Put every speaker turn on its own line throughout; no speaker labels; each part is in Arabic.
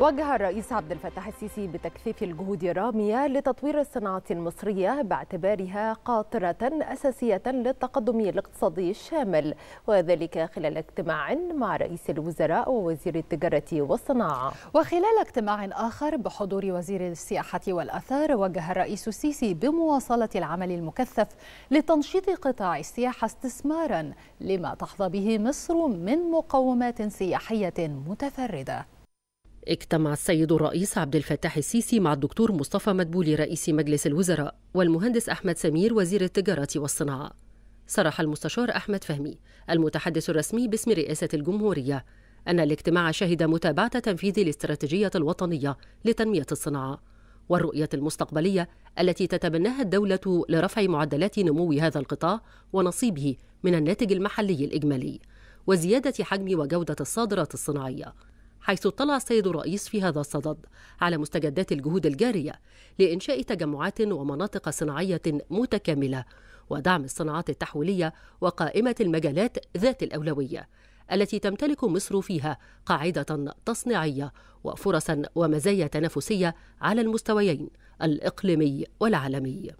وجه الرئيس عبد الفتاح السيسي بتكثيف الجهود الرامية لتطوير الصناعة المصرية باعتبارها قاطرة أساسية للتقدم الاقتصادي الشامل وذلك خلال اجتماع مع رئيس الوزراء ووزير التجارة والصناعة وخلال اجتماع آخر بحضور وزير السياحة والأثار وجه الرئيس السيسي بمواصلة العمل المكثف لتنشيط قطاع السياحة استثمارا لما تحظى به مصر من مقومات سياحية متفردة
اجتمع السيد الرئيس عبد الفتاح السيسي مع الدكتور مصطفى مدبولي رئيس مجلس الوزراء والمهندس أحمد سمير وزير التجارة والصناعة صرح المستشار أحمد فهمي المتحدث الرسمي باسم رئاسة الجمهورية أن الاجتماع شهد متابعة تنفيذ الاستراتيجية الوطنية لتنمية الصناعة والرؤية المستقبلية التي تتبناها الدولة لرفع معدلات نمو هذا القطاع ونصيبه من الناتج المحلي الإجمالي وزيادة حجم وجودة الصادرات الصناعية حيث اطلع السيد الرئيس في هذا الصدد على مستجدات الجهود الجارية لإنشاء تجمعات ومناطق صناعية متكاملة ودعم الصناعات التحويلية وقائمة المجالات ذات الأولوية التي تمتلك مصر فيها قاعدة تصنيعية وفرصا ومزايا تنافسية على المستويين الإقليمي والعالمي.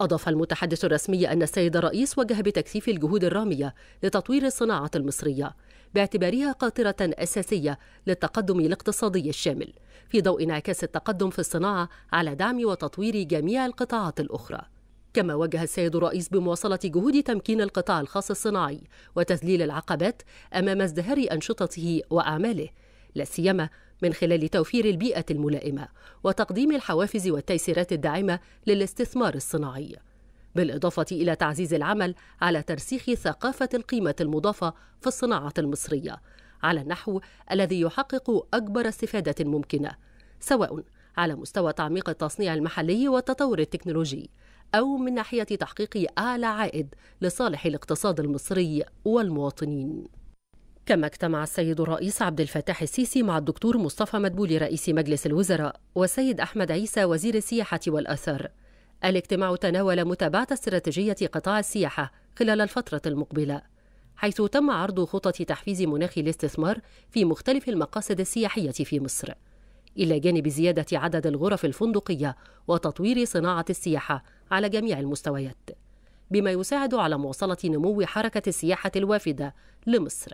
أضاف المتحدث الرسمي أن السيد الرئيس وجه بتكثيف الجهود الرامية لتطوير الصناعة المصرية باعتبارها قاطرة أساسية للتقدم الاقتصادي الشامل في ضوء انعكاس التقدم في الصناعة على دعم وتطوير جميع القطاعات الأخرى كما وجه السيد الرئيس بمواصلة جهود تمكين القطاع الخاص الصناعي وتذليل العقبات أمام ازدهار أنشطته وأعماله لا سيما من خلال توفير البيئة الملائمة وتقديم الحوافز والتيسيرات الداعمة للاستثمار الصناعي بالإضافة إلى تعزيز العمل على ترسيخ ثقافة القيمة المضافة في الصناعة المصرية على النحو الذي يحقق أكبر استفادة ممكنة سواء على مستوى تعميق التصنيع المحلي والتطور التكنولوجي أو من ناحية تحقيق أعلى عائد لصالح الاقتصاد المصري والمواطنين كما اجتمع السيد الرئيس عبد الفتاح السيسي مع الدكتور مصطفى مدبولي رئيس مجلس الوزراء والسيد أحمد عيسى وزير السياحة والآثار الاجتماع تناول متابعة استراتيجية قطاع السياحة خلال الفترة المقبلة حيث تم عرض خطط تحفيز مناخ الاستثمار في مختلف المقاصد السياحية في مصر إلى جانب زيادة عدد الغرف الفندقية وتطوير صناعة السياحة على جميع المستويات بما يساعد على مواصلة نمو حركة السياحة الوافدة لمصر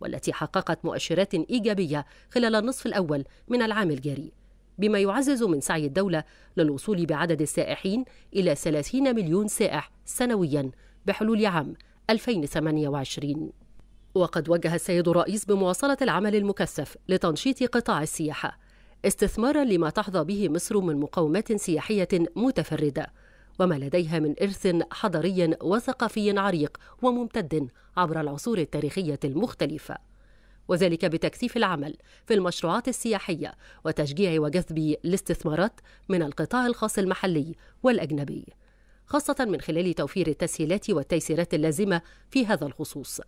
والتي حققت مؤشرات إيجابية خلال النصف الأول من العام الجاري بما يعزز من سعي الدولة للوصول بعدد السائحين إلى 30 مليون سائح سنويا بحلول عام 2028 وقد وجه السيد الرئيس بمواصلة العمل المكثف لتنشيط قطاع السياحة استثمارا لما تحظى به مصر من مقومات سياحية متفردة وما لديها من إرث حضري وثقافي عريق وممتد عبر العصور التاريخية المختلفة وذلك بتكثيف العمل في المشروعات السياحية وتشجيع وجذب الاستثمارات من القطاع الخاص المحلي والأجنبي خاصة من خلال توفير التسهيلات والتيسيرات اللازمة في هذا الخصوص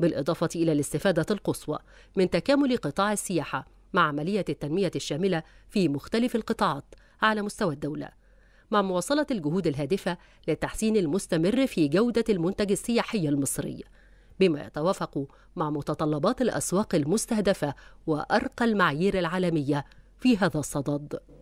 بالإضافة إلى الاستفادة القصوى من تكامل قطاع السياحة مع عملية التنمية الشاملة في مختلف القطاعات على مستوى الدولة مع مواصلة الجهود الهادفة للتحسين المستمر في جودة المنتج السياحي المصري بما يتوافق مع متطلبات الأسواق المستهدفة وأرقى المعايير العالمية في هذا الصدد